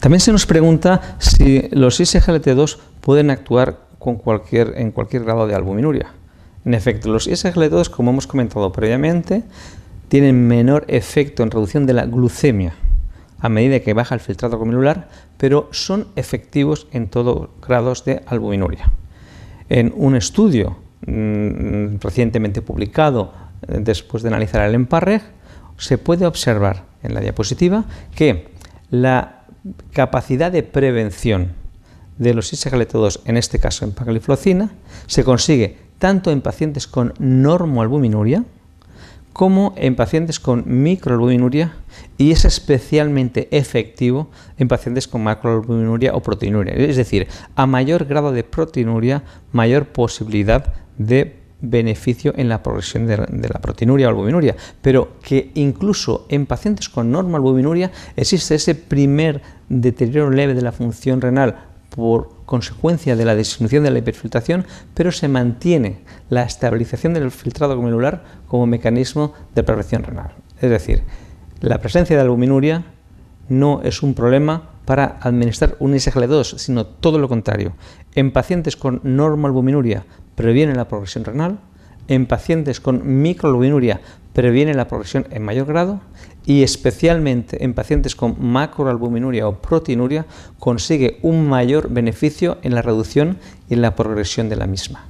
También se nos pregunta si los SGLT2 pueden actuar en cualquier grado de albuminuria. En efecto, los SGLT2, como hemos comentado previamente, tienen menor efecto en reducción de la glucemia a medida que baja el filtrado glomerular, pero son efectivos en todos grados de albuminuria. En un estudio mm, recientemente publicado eh, después de analizar el emparreg, se puede observar en la diapositiva que la capacidad de prevención de los sglt en este caso en pagliflozina, se consigue tanto en pacientes con normoalbuminuria como en pacientes con microalbuminuria y es especialmente efectivo en pacientes con macroalbuminuria o proteinuria. Es decir, a mayor grado de proteinuria, mayor posibilidad de beneficio en la progresión de, la proteinuria o albuminuria, pero que incluso en pacientes con normal albuminuria existe ese primer deterioro leve de la función renal por consecuencia de la disminución de la hiperfiltración, pero se mantiene la estabilización del filtrado glomerular como mecanismo de progresión renal. Es decir, la presencia de albuminuria no es un problema para administrar un SGL2, sino todo lo contrario. En pacientes con normalbuminuria previene la progresión renal, en pacientes con microalbuminuria previene la progresión en mayor grado y especialmente en pacientes con macroalbuminuria o proteinuria consigue un mayor beneficio en la reducción y en la progresión de la misma.